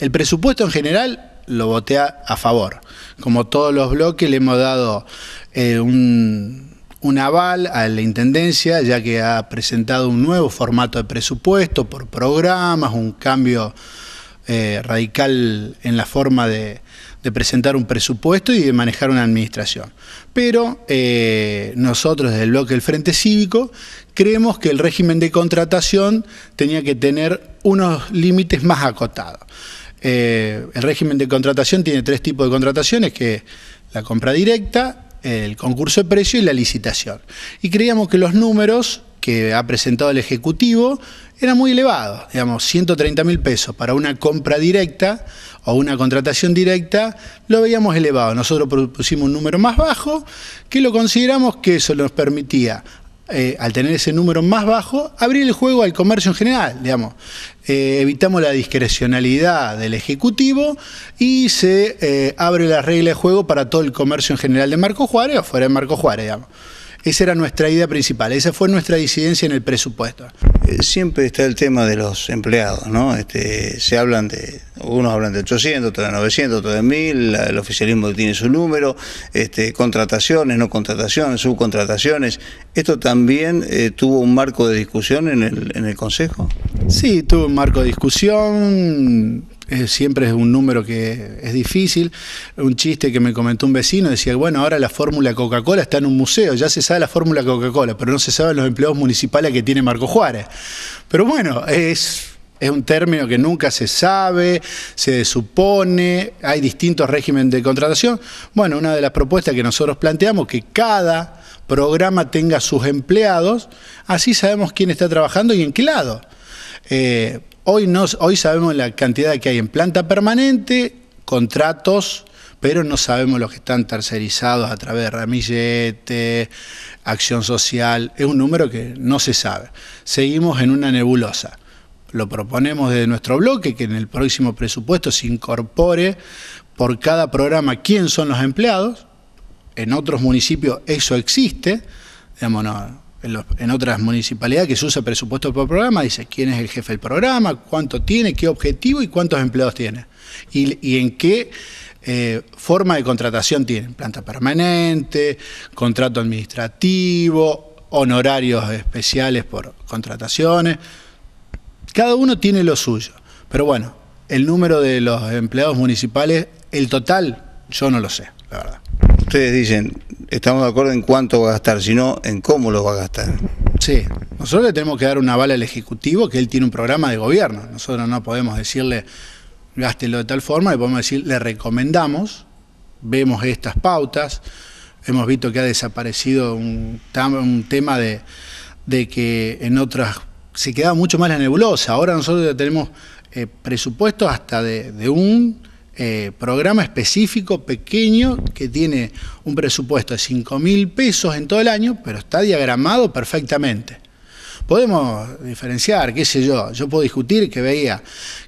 El presupuesto en general lo voté a, favor. Como todos los bloques, le hemos dado eh, un, aval a la Intendencia, ya que ha presentado un nuevo formato de presupuesto por programas, un cambio eh, radical en la forma de, presentar un presupuesto y de manejar una administración. Pero eh, nosotros desde el bloque del Frente Cívico creemos que el régimen de contratación tenía que tener unos límites más acotados. Eh, el régimen de contratación tiene tres tipos de contrataciones, que la compra directa, el concurso de precio y la licitación. Y creíamos que los números que ha presentado el Ejecutivo eran muy elevados, digamos, 130 mil pesos para una compra directa o una contratación directa, lo veíamos elevado. Nosotros propusimos un número más bajo que lo consideramos que eso nos permitía eh, al tener ese número más bajo, abrir el juego al comercio en general, digamos. Eh, evitamos la discrecionalidad del Ejecutivo y se eh, abre la regla de juego para todo el comercio en general de Marco Juárez o fuera de Marco Juárez, digamos. Esa era nuestra idea principal, esa fue nuestra disidencia en el presupuesto. Eh, siempre está el tema de los empleados, ¿no? Este, se hablan de, unos hablan de 800, otros de 900, otros de 1000, el oficialismo tiene su número, este, contrataciones, no contrataciones, subcontrataciones. ¿Esto también eh, tuvo un marco de discusión el, en el Consejo? Sí, tuvo un marco de discusión eh, siempre es un número que es difícil. Un chiste que me comentó un vecino decía, bueno, ahora la fórmula Coca-Cola está en un museo, ya se sabe la fórmula Coca-Cola, pero no se saben los empleados municipales que tiene Marco Juárez. Pero bueno, es es un término que nunca se sabe, se supone, hay distintos regímenes de contratación. Bueno, una de las propuestas que nosotros planteamos que cada programa tenga sus empleados, así sabemos quién está trabajando y en qué lado. Eh, Hoy, hoy sabemos la cantidad que hay en planta permanente, contratos, pero no sabemos los que están tercerizados a través de ramillete, acción social. Es un número que no se sabe. Seguimos en una nebulosa. Lo proponemos desde nuestro bloque que en el próximo presupuesto se incorpore por cada programa quién son los empleados. En otros municipios eso existe en, otras municipalidades que se usa presupuesto por programa, dice quién es el jefe del programa, cuánto tiene, qué objetivo y cuántos empleados tiene. Y, en qué eh, forma de contratación tiene, Planta permanente, contrato administrativo, honorarios especiales por contrataciones. Cada uno tiene lo suyo. Pero bueno, el número de los empleados municipales, el total, yo no lo sé, la verdad. Ustedes dicen, estamos de acuerdo en cuánto va a gastar, sino en cómo lo va a gastar. Sí, nosotros le tenemos que dar una bala al Ejecutivo que él tiene un programa de gobierno. Nosotros no podemos decirle, gástelo de tal forma, le podemos decir, le recomendamos, vemos estas pautas, hemos visto que ha desaparecido un, tema de, que en otras se quedaba mucho más la nebulosa. Ahora nosotros ya tenemos eh, presupuesto hasta de un eh, programa específico, pequeño, que tiene un presupuesto de 5 mil pesos en todo el año, pero está diagramado perfectamente. Podemos diferenciar, qué sé yo, yo puedo discutir que veía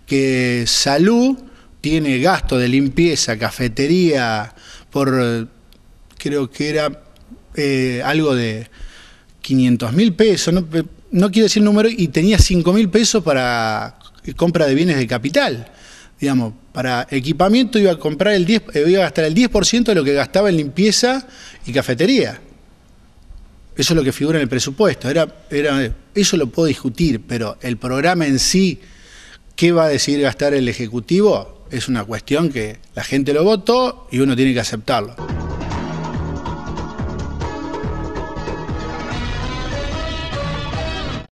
que salud tiene gasto de limpieza, cafetería, por creo que era eh, algo de 500 mil pesos, no, quiero decir número, y tenía 5 mil pesos para compra de bienes de capital digamos, para equipamiento iba a comprar el 10, eh, iba a gastar el 10% de lo que gastaba en limpieza y cafetería. Eso es lo que figura en el presupuesto. Era, eso lo puedo discutir, pero el programa en sí, qué va a decidir gastar el Ejecutivo, es una cuestión que la gente lo votó y uno tiene que aceptarlo.